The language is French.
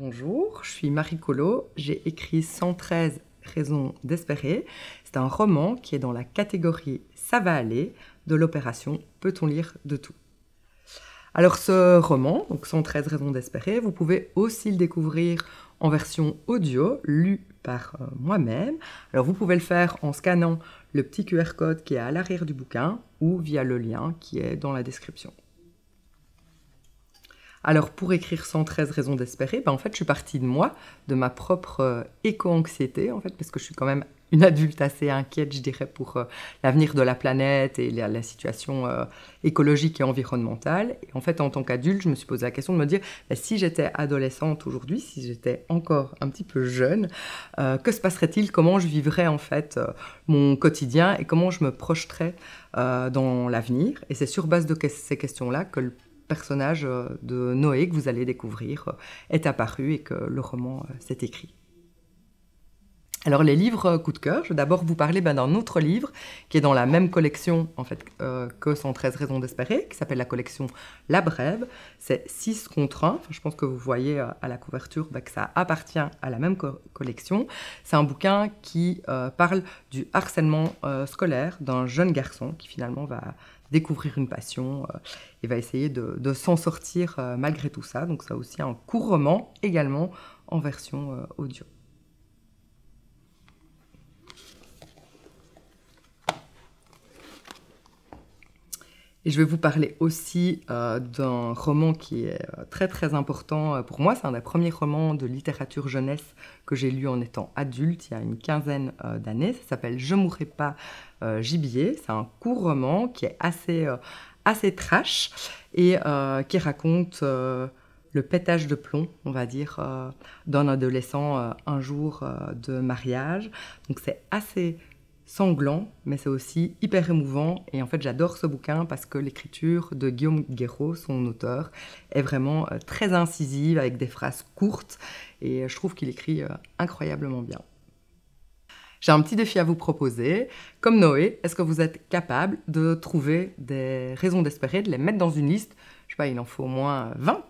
Bonjour, je suis Marie Collot, j'ai écrit 113 raisons d'espérer. C'est un roman qui est dans la catégorie Ça va aller de l'opération Peut-on lire de tout Alors ce roman, donc 113 raisons d'espérer, vous pouvez aussi le découvrir en version audio, lue par euh, moi-même. Alors vous pouvez le faire en scannant le petit QR code qui est à l'arrière du bouquin ou via le lien qui est dans la description. Alors pour écrire 113 raisons d'espérer, ben en fait je suis partie de moi, de ma propre euh, éco-anxiété en fait, parce que je suis quand même une adulte assez inquiète, je dirais, pour euh, l'avenir de la planète et la, situation euh, écologique et environnementale. Et en fait, en tant qu'adulte, je me suis posé la question de me dire, ben, si j'étais adolescente aujourd'hui, si j'étais encore un petit peu jeune, que se passerait-il Comment je vivrais en fait mon quotidien et comment je me projeterais dans l'avenir Et c'est sur base de ces questions-là que le personnage euh, de Noé que vous allez découvrir euh, est apparu et que le roman euh, s'est écrit. Alors les livres euh, coup de cœur, je vais d'abord vous parler ben, d'un autre livre qui est dans la même collection en fait euh, que 113 raisons d'espérer, qui s'appelle la collection La Brève. C'est 6 contre 1. je pense que vous voyez euh, à la couverture ben, que ça appartient à la même collection. C'est un bouquin qui parle du harcèlement scolaire d'un jeune garçon qui finalement va découvrir une passion et va essayer de, de s'en sortir malgré tout ça. Donc ça aussi un court roman également en version audio. Et je vais vous parler aussi euh, d'un roman qui est euh, très très important euh, pour moi. C'est un des premiers romans de littérature jeunesse que j'ai lu en étant adulte, il y a une quinzaine d'années. Ça s'appelle Je mourrai pas gibier. C'est un court roman qui est assez, assez trash et qui raconte le pétage de plomb, on va dire, d'un adolescent un jour de mariage. Donc c'est assez sanglant, mais c'est aussi hyper émouvant. Et en fait, j'adore ce bouquin parce que l'écriture de Guillaume Guéraud, son auteur, est vraiment euh, très incisive, avec des phrases courtes. Et euh, je trouve qu'il écrit euh, incroyablement bien. J'ai un petit défi à vous proposer. Comme Noé, est-ce que vous êtes capable de trouver des raisons d'espérer, de les mettre dans une liste Je sais pas, il en faut au moins 20